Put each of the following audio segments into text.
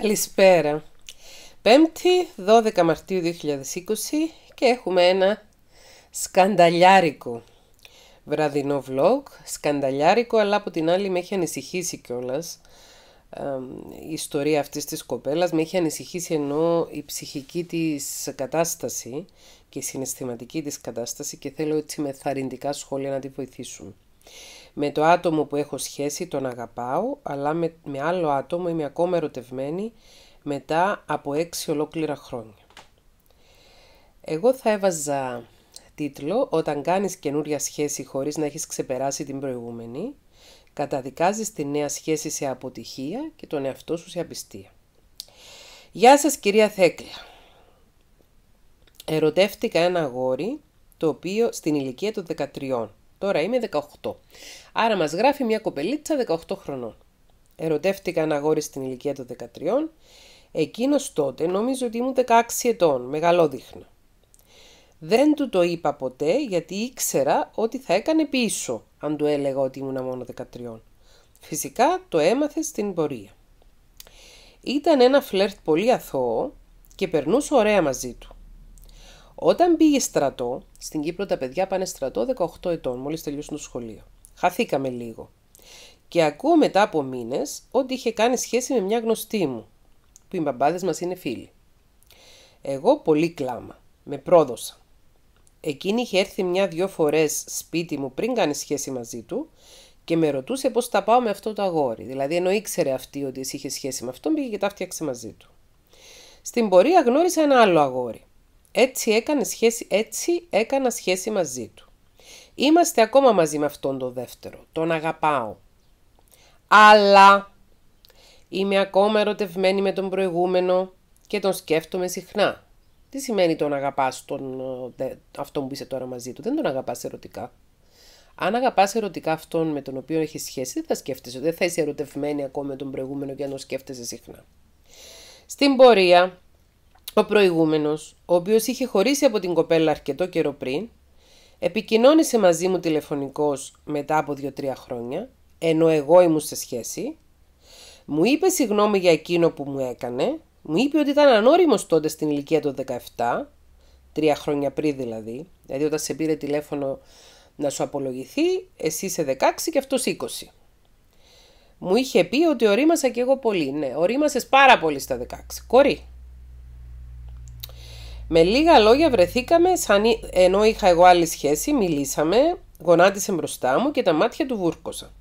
καλησπερα Πέμπτη, 12 Μαρτίου 2020 και έχουμε ένα σκανδαλιάρικο βραδινό vlog. Σκανταλιάρικο αλλά από την άλλη με έχει ανησυχήσει κιόλας. Η ιστορία αυτής της κοπέλας με έχει ανησυχήσει ενώ η ψυχική της κατάσταση και η συναισθηματική της κατάσταση και θέλω έτσι με θαρρυντικά σχόλια να τη βοηθήσουν. Με το άτομο που έχω σχέση τον αγαπάω, αλλά με, άλλο άτομο είμαι ακόμα ερωτευμένη μετά από έξι ολόκληρα χρόνια. Εγώ θα έβαζα τίτλο «Όταν κάνεις καινούρια σχέση χωρίς να έχεις ξεπεράσει την προηγούμενη, καταδικάζεις τη νέα σχέση σε αποτυχία και τον εαυτό σου σε απιστία». Γεια σας κυρία Θέκλα. Ερωτεύτηκα ένα αγόρι το οποίο στην ηλικία των 13 Τώρα είμαι 18. Άρα μας γράφει μια κοπελίτσα 18 χρονών. Ερωτεύτηκα ένα αγόρι στην ηλικία των 13. Εκείνος τότε νομίζω ότι ήμουν 16 ετών, Μεγαλό δείχνω. Δεν του το είπα ποτέ γιατί ήξερα ότι θα έκανε πίσω αν του έλεγα ότι ήμουν μόνο 13. Φυσικά το έμαθε στην πορεία. Ήταν ένα φλερτ πολύ αθώο και περνούσε ωραία μαζί του. Όταν πήγε στρατό, στην Κύπρο τα παιδιά πάνε στρατό 18 ετών, μόλις τελειώσουν το σχολείο. Χαθήκαμε λίγο. Και ακούω μετά από μήνες ότι είχε κάνει σχέση με μια γνωστή μου, που οι μπαμπάδες μας είναι φίλοι. Εγώ πολύ κλάμα. Με πρόδωσα. Εκείνη είχε έρθει μια-δυο φορές σπίτι μου πριν κάνει σχέση μαζί του και με ρωτούσε πώς θα πάω με αυτό το αγόρι. Δηλαδή, ενώ ήξερε αυτή ότι είχες σχέση με αυτόν, πήγε και τα φτιάξε μαζί του. Στην πορεία γνώρισε ένα άλλο αγόρι. Έτσι έκανε σχέση, έτσι έκανα σχέση μαζί του. Είμαστε ακόμα μαζί με αυτόν τον δεύτερο. Τον αγαπάω. Αλλά είμαι ακόμα ερωτευμένη με τον προηγούμενο και τον σκέφτομαι συχνά. Τι σημαίνει τον αγαπάς τον, αυτόν που είσαι τώρα μαζί του. Δεν τον αγαπάς ερωτικά. Αν αγαπάς ερωτικά αυτόν με τον οποίο έχεις σχέση, δεν θα σκέφτεσαι, δεν θα είσαι ερωτευμένη ακόμα με τον προηγούμενο και αν τον σκέφτεσαι συχνά. Στην πορεία, ο προηγούμενος, ο οποίος είχε χωρίσει από την κοπέλα αρκετό καιρό πριν, επικοινώνησε μαζί μου τηλεφωνικω μετα μετά από 2-3 χρόνια, ενώ εγώ ήμουν σε σχέση, μου είπε συγγνώμη για εκείνο που μου έκανε, μου είπε ότι ήταν ανώριμος τότε στην ηλικία των 17, τρία χρόνια πριν δηλαδή, δηλαδή όταν σε πήρε τηλέφωνο να σου απολογηθεί, εσύ είσαι 16 και αυτός 20. Μου είχε πει ότι ορίμασα και εγώ πολύ, ναι, ορίμασες πάρα πολύ στα 16, κορί, με λίγα λόγια βρεθήκαμε, σαν... ενώ είχα εγώ άλλη σχέση, μιλήσαμε, γονάτισε μπροστά μου και τα μάτια του βούρκωσα.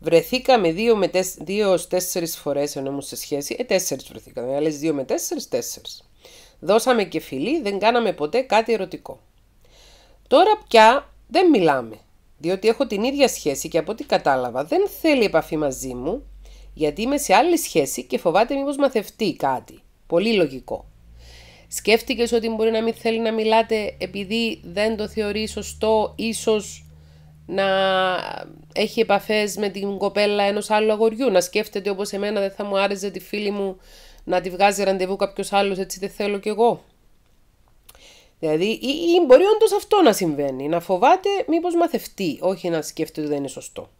Βρεθήκαμε δύο με τεσ... δύο τέσσερις φορές ενώ ήμουν σε σχέση. Ε, τέσσερις βρεθήκαμε. αλλά δύο με τέσσερις, τέσσερις. Δώσαμε και φιλί, δεν κάναμε ποτέ κάτι ερωτικό. Τώρα πια δεν μιλάμε, διότι έχω την ίδια σχέση και από ό,τι κατάλαβα δεν θέλει επαφή μαζί μου, γιατί είμαι σε άλλη σχέση και φοβάται μήπως μαθευτεί κάτι. Πολύ λογικό. Σκέφτηκες ότι μπορεί να μην θέλει να μιλάτε επειδή δεν το θεωρεί σωστό, ίσως να έχει επαφές με την κοπέλα ενός άλλου αγοριού. Να σκέφτεται όπως εμένα δεν θα μου άρεσε τη φίλη μου να τη βγάζει ραντεβού κάποιος άλλος, έτσι δεν θέλω κι εγώ. Δηλαδή, ή, μπορεί όντως αυτό να συμβαίνει. Να φοβάται μήπως μαθευτεί, όχι να σκέφτεται ότι δεν είναι σωστό.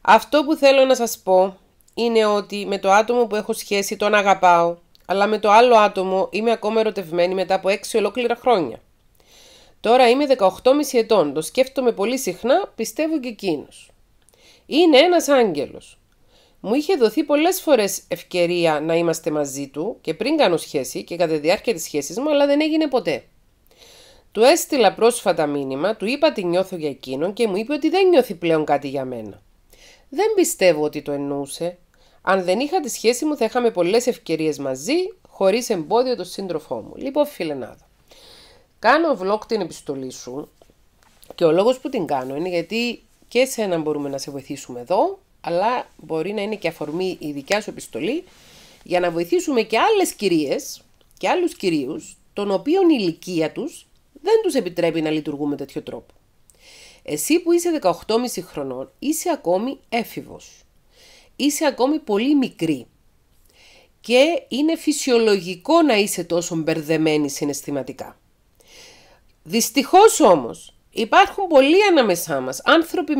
Αυτό που θέλω να σας πω είναι ότι με το άτομο που έχω σχέση τον αγαπάω, αλλά με το άλλο άτομο είμαι ακόμα ερωτευμένη μετά από 6 ολόκληρα χρόνια. Τώρα είμαι 18,5 ετών, το σκέφτομαι πολύ συχνά, πιστεύω και εκείνος. Είναι ένας Άγγελος. Μου είχε δοθεί πολλές φορές ευκαιρία να είμαστε μαζί του και πριν κάνω σχέση και κατά τη διάρκεια της σχέσης μου, αλλά δεν έγινε ποτέ. Του έστειλα πρόσφατα μήνυμα, του είπα τι νιώθω για εκείνον και μου είπε ότι δεν νιώθει πλέον κάτι για μένα. Δεν πιστεύω ότι το εννοούσε. Αν δεν είχα τη σχέση μου, θα είχαμε πολλές ευκαιρίες μαζί, χωρίς εμπόδιο τον σύντροφό μου. Λοιπόν, φιλενάδα. Κάνω vlog την επιστολή σου και ο λόγος που την κάνω είναι γιατί και εσένα μπορούμε να σε βοηθήσουμε εδώ, αλλά μπορεί να είναι και αφορμή η δικιά σου επιστολή για να βοηθήσουμε και άλλες κυρίες και άλλους κυρίους, των οποίων η ηλικία τους δεν τους επιτρέπει να λειτουργούν με τέτοιο τρόπο. Εσύ που είσαι 18,5 χρονών, είσαι ακόμη έφηβος είσαι ακόμη πολύ μικρή και είναι φυσιολογικό να είσαι τόσο μπερδεμένη συναισθηματικά. Δυστυχώς όμως υπάρχουν πολλοί ανάμεσά μας άνθρωποι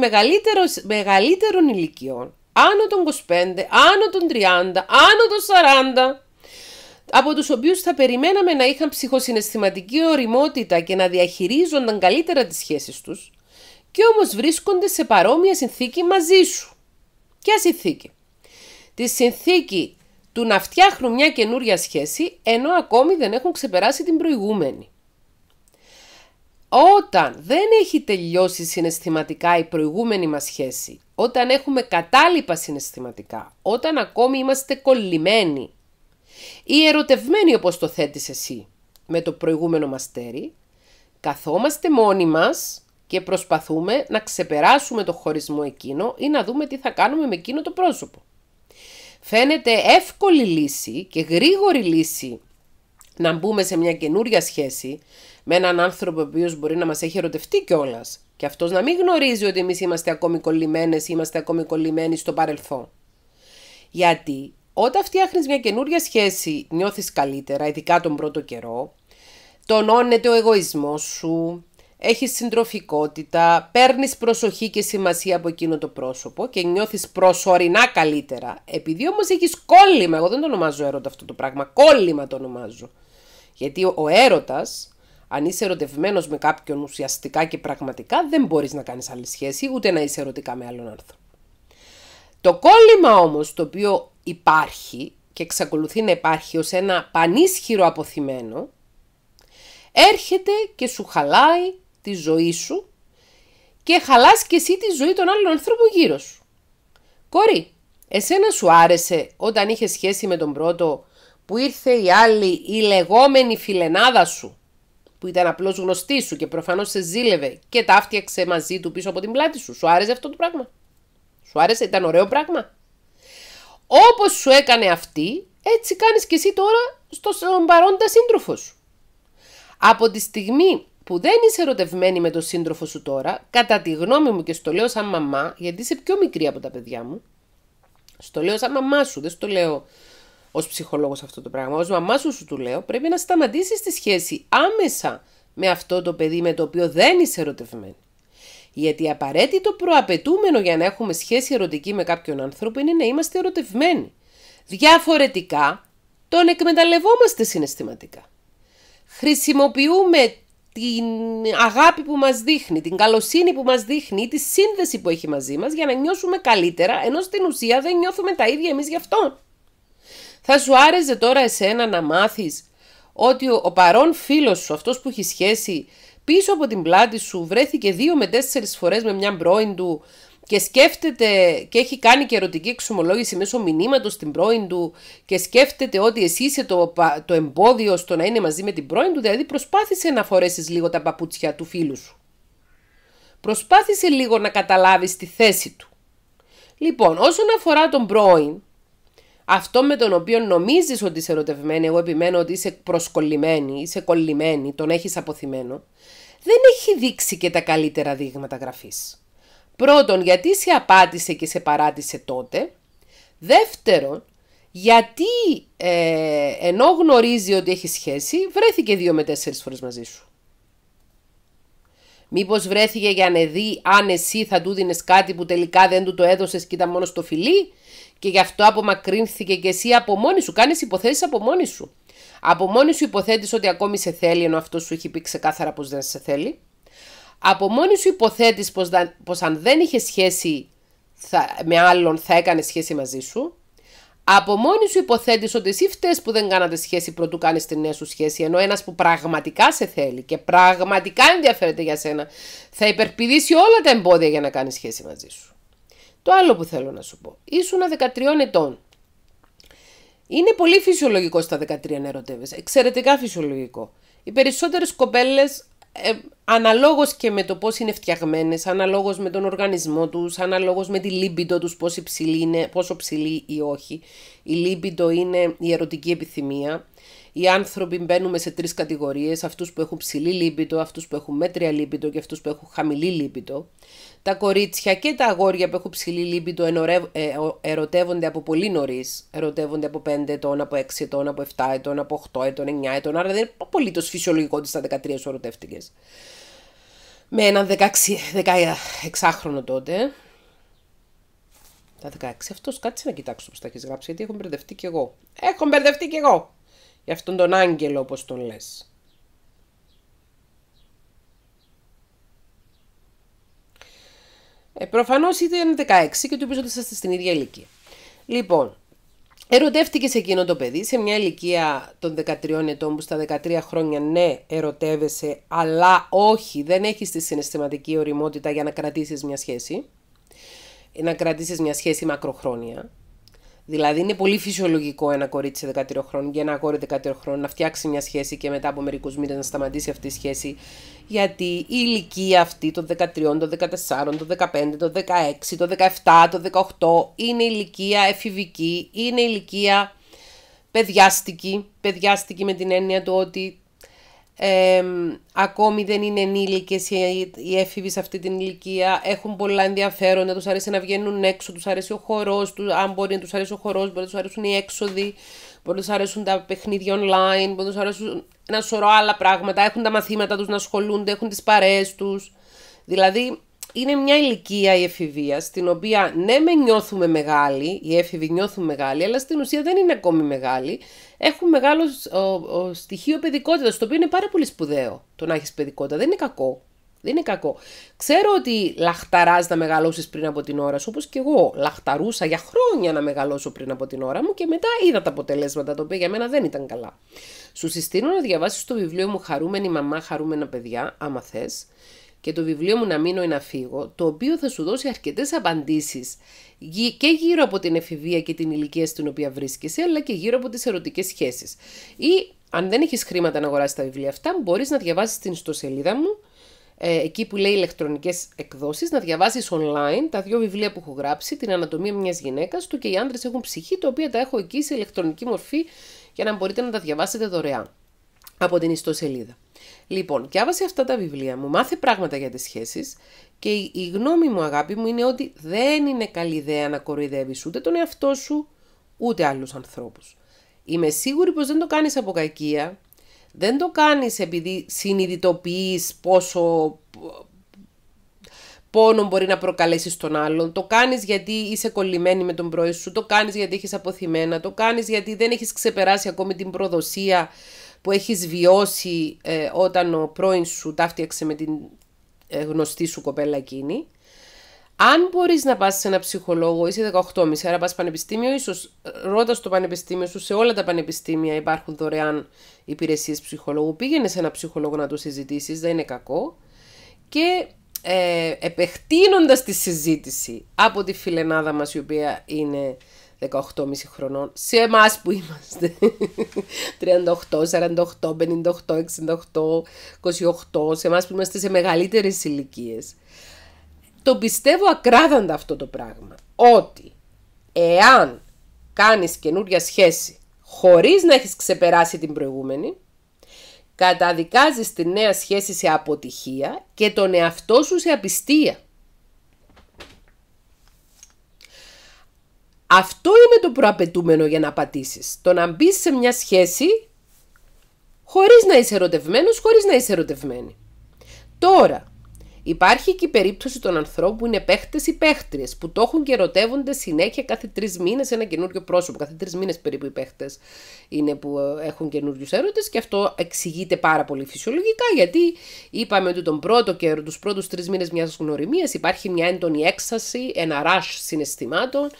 μεγαλύτερων ηλικιών, άνω των 25, άνω των 30, άνω των 40 από τους οποίους θα περιμέναμε να είχαν ψυχοσυναισθηματική οριμότητα και να διαχειρίζονταν καλύτερα τις σχέσεις τους και όμως βρίσκονται σε παρόμοια συνθήκη μαζί σου. Ποια συνθήκη. Τη συνθήκη του να φτιάχνουν μια καινούρια σχέση ενώ ακόμη δεν έχουν ξεπεράσει την προηγούμενη. Όταν δεν έχει τελειώσει συναισθηματικά η προηγούμενη μας σχέση, όταν έχουμε κατάλοιπα συναισθηματικά, όταν ακόμη είμαστε κολλημένοι ή ερωτευμένοι όπως το θέτεις εσύ με το προηγούμενο μαστέρι, καθόμαστε μόνοι μας και προσπαθούμε να ξεπεράσουμε το χωρισμό εκείνο ή να δούμε τι θα κάνουμε με εκείνο το πρόσωπο. Φαίνεται εύκολη λύση και γρήγορη λύση να μπούμε σε μια καινούρια σχέση με έναν άνθρωπο ο οποίος μπορεί να μας έχει ερωτευτεί κιόλας. Και αυτός να μην γνωρίζει ότι εμείς είμαστε ακόμη κολλημένες... ή είμαστε ακόμη κολλημένοι στο παρελθόν. Γιατί όταν φτιάχνεις μια καινούρια σχέση, ...νιώθεις καλύτερα, ειδικά τον πρώτο καιρό, τονώνεται ο εγωισμός σου, έχεις συντροφικότητα, παίρνεις προσοχή και σημασία από εκείνο το πρόσωπο και νιώθεις προσωρινά καλύτερα. Επειδή όμως έχεις κόλλημα, εγώ δεν το ονομάζω έρωτα αυτό το πράγμα, κόλλημα το ονομάζω. Γιατί ο έρωτας, αν είσαι ερωτευμένος με κάποιον ουσιαστικά και πραγματικά, δεν μπορείς να κάνεις άλλη σχέση, ούτε να είσαι ερωτικά με άλλον άνθρωπο. Το κόλλημα όμως, το οποίο υπάρχει και εξακολουθεί να υπάρχει ως ένα πανίσχυρο αποθυμένο, έρχεται και σου χαλάει τη ζωή σου και χαλάς και εσύ τη ζωή των άλλων ανθρώπων γύρω σου. Κόρη, εσένα σου άρεσε όταν είχες σχέση με τον πρώτο που ήρθε η άλλη η λεγόμενη φιλενάδα σου που ήταν απλώς γνωστή σου και προφανώς σε ζήλευε και τα άφτιαξε μαζί του πίσω από την πλάτη σου. Σου άρεσε αυτό το πράγμα. Σου άρεσε, ήταν ωραίο πράγμα. Όπως σου έκανε αυτή, έτσι κάνεις και εσύ τώρα στον παρόντα σύντροφο σου. Από τη στιγμή που δεν είσαι ερωτευμένη με τον σύντροφο σου τώρα, κατά τη γνώμη μου και στο λέω σαν μαμά, γιατί είσαι πιο μικρή από τα παιδιά μου, στο λέω σαν μαμά σου, δεν στο λέω ως ψυχολόγος αυτό το πράγμα. Ως μαμά σου, σου του λέω, πρέπει να σταματήσεις τη σχέση άμεσα με αυτό το παιδί με το οποίο δεν είσαι ερωτευμένη. Γιατί απαραίτητο προαπαιτούμενο για να έχουμε σχέση ερωτική με κάποιον άνθρωπο είναι να είμαστε ερωτευμένοι. Διαφορετικά, τον εκμεταλλευόμαστε συναισθηματικά. Χρησιμοποιούμε την αγάπη που μας δείχνει, την καλοσύνη που μας δείχνει, τη σύνδεση που έχει μαζί μας για να νιώσουμε καλύτερα, ενώ στην ουσία δεν νιώθουμε τα ίδια εμείς γι' αυτό. Θα σου άρεσε τώρα εσένα να μάθεις ότι ο, παρόν φίλος σου, αυτός που έχει σχέση, πίσω από την πλάτη σου βρέθηκε δύο με τέσσερις φορές με μια πρώην του και σκέφτεται και έχει κάνει και ερωτική εξομολόγηση μέσω μηνύματος στην πρώην του και σκέφτεται ότι εσύ είσαι το, το εμπόδιο στο να είναι μαζί με την πρώην του, δηλαδή προσπάθησε να φορέσεις λίγο τα παπούτσια του φίλου σου. Προσπάθησε λίγο να καταλάβεις τη θέση του. Λοιπόν, όσον αφορά τον πρώην, αυτό με τον οποίο νομίζεις ότι είσαι ερωτευμένη, εγώ επιμένω ότι είσαι προσκολλημένη, είσαι κολλημένη, τον έχεις αποθυμένο, δεν έχει δείξει και τα καλύτερα δείγματα γραφής. Πρώτον, γιατί σε απάτησε και σε παράτησε τότε. Δεύτερον, γιατί ε, ενώ γνωρίζει ότι έχει σχέση, βρέθηκε δύο με τέσσερις φορές μαζί σου. Μήπως βρέθηκε για να δει αν εσύ θα του δίνεις κάτι που τελικά δεν του το έδωσες και ήταν μόνο στο φιλί και γι' αυτό απομακρύνθηκε και εσύ από μόνη σου. Κάνεις υποθέσεις από μόνη σου. Από μόνη σου υποθέτεις ότι ακόμη σε θέλει ενώ αυτός σου έχει πει ξεκάθαρα πως δεν σε θέλει από μόνη σου υποθέτεις πως, πως αν δεν είχε σχέση θα, με άλλον θα έκανε σχέση μαζί σου. Από μόνη σου υποθέτεις ότι εσύ φταίς που δεν κάνατε σχέση πρωτού κάνεις την νέα σου σχέση, ενώ ένας που πραγματικά σε θέλει και πραγματικά ενδιαφέρεται για σένα θα υπερπηδήσει όλα τα εμπόδια για να κάνει σχέση μαζί σου. Το άλλο που θέλω να σου πω, Ήσουνα 13 ετών. Είναι πολύ φυσιολογικό στα 13 να ερωτεύεσαι, εξαιρετικά φυσιολογικό. Οι περισσότερες κοπέλες ε, αναλόγως και με το πώς είναι φτιαγμένες, αναλόγως με τον οργανισμό τους, αναλόγως με τη λίμπιντο τους, πόσο ψηλή, είναι, πόσο ψηλή ή όχι. Η λίμπιντο είναι η ερωτική επιθυμία. Οι άνθρωποι μπαίνουμε σε τρεις κατηγορίες, αυτούς που έχουν ψηλή λίμπιντο, αυτούς που έχουν μέτρια λίμπιντο και αυτούς που έχουν χαμηλή λίμπιντο τα κορίτσια και τα αγόρια που έχουν ψηλή λύπη το ε, ερωτεύονται από πολύ νωρίς. Ερωτεύονται από 5 ετών, από 6 ετών, από 7 ετών, από 8 ετών, 9 ετών. Άρα δεν είναι απολύτως φυσιολογικό ότι στα 13 σου ερωτεύτηκες. Με έναν 16, χρονο τότε. Τα 16, αυτός κάτσε να κοιτάξω πώς τα έχεις γράψει, γιατί έχω μπερδευτεί κι εγώ. Έχω μπερδευτεί κι εγώ. Γι' αυτόν τον άγγελο, όπως τον λες. Ε, Προφανώς ήταν 16 και του είπες ότι είσαστε στην ίδια ηλικία. Λοιπόν, ερωτεύτηκε σε εκείνο το παιδί σε μια ηλικία των 13 ετών που στα 13 χρόνια ναι ερωτεύεσαι αλλά όχι δεν έχεις τη συναισθηματική οριμότητα για να κρατήσεις μια σχέση να κρατήσεις μια σχέση μακροχρόνια Δηλαδή είναι πολύ φυσιολογικό ένα κορίτσι 13 χρόνων και ένα αγόρι 13 χρόνων να φτιάξει μια σχέση και μετά από μερικούς μήνες να σταματήσει αυτή η σχέση. Γιατί η ηλικία αυτή των 13, των 14, των 15, των 16, των 17, των 18 είναι ηλικία εφηβική, είναι ηλικία παιδιάστικη. Παιδιάστικη με την έννοια του ότι ακόμη δεν είναι ενήλικες οι, οι έφηβοι σε αυτή την ηλικία, έχουν πολλά ενδιαφέροντα, τους αρέσει να βγαίνουν έξω, τους αρέσει ο χορός, τους, αν μπορεί να τους αρέσει ο χορός, μπορεί να τους αρέσουν οι έξοδοι, μπορεί να τους αρέσουν τα παιχνίδια online, μπορεί να τους αρέσουν ένα σωρό άλλα πράγματα, έχουν τα μαθήματα τους να ασχολούνται, έχουν τις παρέες τους. Δηλαδή είναι μια ηλικία η εφηβεία, στην οποία ναι με νιώθουμε μεγάλη, οι έφηβοι νιώθουν μεγάλη, αλλά στην ουσία δεν είναι ακόμη μεγάλη. Έχουν μεγάλο ο, στοιχείο παιδικότητας, το οποίο είναι πάρα πολύ σπουδαίο το να έχεις παιδικότητα. Δεν είναι κακό. Δεν είναι κακό. Ξέρω ότι λαχταράς να μεγαλώσεις πριν από την ώρα σου, όπως και εγώ λαχταρούσα για χρόνια να μεγαλώσω πριν από την ώρα μου και μετά είδα τα αποτελέσματα, τα οποία για μένα δεν ήταν καλά. Σου συστήνω να διαβάσεις το βιβλίο μου Χαρούμενη Μαμά, Χαρούμενα Παιδιά, άμα θες και το βιβλίο μου «Να μείνω ή να φύγω», το οποίο θα σου δώσει αρκετές απαντήσεις και γύρω από την εφηβεία και την ηλικία στην οποία βρίσκεσαι, αλλά και γύρω από τις ερωτικές σχέσεις. Ή αν δεν έχεις χρήματα να αγοράσεις τα βιβλία αυτά, μπορείς να διαβάσεις την ιστοσελίδα μου, ε, εκεί που λέει ηλεκτρονικές εκδόσεις, να διαβάσεις online τα δύο βιβλία που έχω γράψει, την ανατομία μιας γυναίκας του και οι άντρες έχουν ψυχή, τα οποία τα έχω εκεί σε ηλεκτρονική μορφή για να μπορείτε να τα διαβάσετε δωρεάν από την ιστοσελίδα. Λοιπόν, διάβασε αυτά τα βιβλία μου, μάθε πράγματα για τις σχέσεις και η γνώμη μου αγάπη μου είναι ότι δεν είναι καλή ιδέα να κοροϊδεύεις ούτε τον εαυτό σου ούτε άλλους ανθρώπους. Είμαι σίγουρη πως δεν το κάνεις από κακία, δεν το κάνεις επειδή συνειδητοποιείς πόσο πόνο μπορεί να προκαλέσεις τον άλλον. Το κάνεις γιατί είσαι κολλημένη με τον πρόεδρο σου, το κάνεις γιατί έχεις αποθυμένα, το κάνεις γιατί δεν έχεις ξεπεράσει ακόμη την προδοσία που έχεις βιώσει ε, όταν ο πρώην σου ταύτιαξε με την ε, γνωστή σου κοπέλα εκείνη. Αν μπορείς να πας σε ένα ψυχολόγο, είσαι 18,5, άρα πας πανεπιστήμιο, ίσως ε, ρώτας στο πανεπιστήμιο σου, σε όλα τα πανεπιστήμια υπάρχουν δωρεάν υπηρεσίες ψυχολόγου. Πήγαινε σε ένα ψυχολόγο να το συζητήσεις, δεν είναι κακό. Και ε, επεκτείνοντας τη συζήτηση από τη φιλενάδα μας η οποία είναι 18,5 χρονών, σε εμάς που είμαστε 38, 48, 58, 68, 28, σε εμάς που είμαστε σε μεγαλύτερες ηλικίες. Το πιστεύω ακράδαντα αυτό το πράγμα. Ότι εάν κάνεις καινούρια σχέση χωρίς να έχεις ξεπεράσει την προηγούμενη, καταδικάζεις τη νέα σχέση σε αποτυχία και τον εαυτό σου σε απιστία. Αυτό είναι το προαπαιτούμενο για να πατήσεις. Το να μπεις σε μια σχέση χωρίς να είσαι ερωτευμένος, χωρίς να είσαι ερωτευμένη. Τώρα, υπάρχει και η περίπτωση των ανθρώπων που είναι παίχτες ή παίχτριες, που το έχουν και ερωτεύονται συνέχεια κάθε τρεις μήνες ένα καινούριο πρόσωπο. Κάθε τρεις μήνες περίπου οι παίχτες είναι που ε, έχουν καινούριους έρωτες και αυτό εξηγείται πάρα πολύ φυσιολογικά, γιατί είπαμε ότι τον πρώτο καιρό, τους πρώτους τρεις μήνες μιας γνωριμίας υπάρχει μια έντονη έξαση, ένα ράσ συναισθημάτων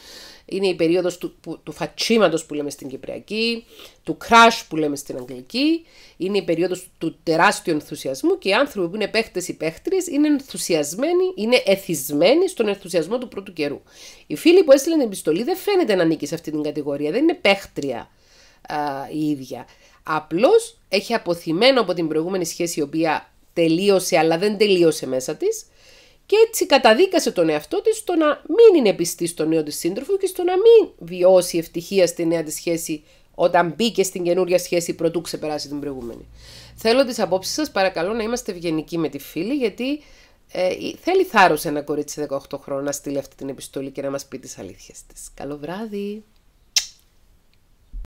είναι η περίοδος του, που, του φατσίματος που λέμε στην Κυπριακή, του crash που λέμε στην Αγγλική, είναι η περίοδος του τεράστιου ενθουσιασμού και οι άνθρωποι που είναι παίχτες ή παίχτρες είναι ενθουσιασμένοι, είναι εθισμένοι στον ενθουσιασμό του πρώτου καιρού. Η παιχτριε ειναι ενθουσιασμενοι ειναι εθισμενοι στον ενθουσιασμο του πρωτου καιρου η φιλη που έστειλε την επιστολή δεν φαίνεται να ανήκει σε αυτή την κατηγορία, δεν είναι παίχτρια α, η ίδια. απλω έχει αποθυμένο από την προηγούμενη σχέση η οποία τελείωσε αλλά δεν τελείωσε μέσα της και έτσι καταδίκασε τον εαυτό της στο να μην είναι πιστή στον νέο της σύντροφο και στο να μην βιώσει ευτυχία στη νέα της σχέση όταν μπήκε στην καινούρια σχέση πρωτού ξεπεράσει την προηγούμενη. Θέλω τις απόψεις σας, παρακαλώ να είμαστε ευγενικοί με τη φίλη γιατί ε, θέλει θάρρος ένα κορίτσι 18 χρόνων να στείλει αυτή την επιστολή και να μας πει τις αλήθειες της. Καλό βράδυ!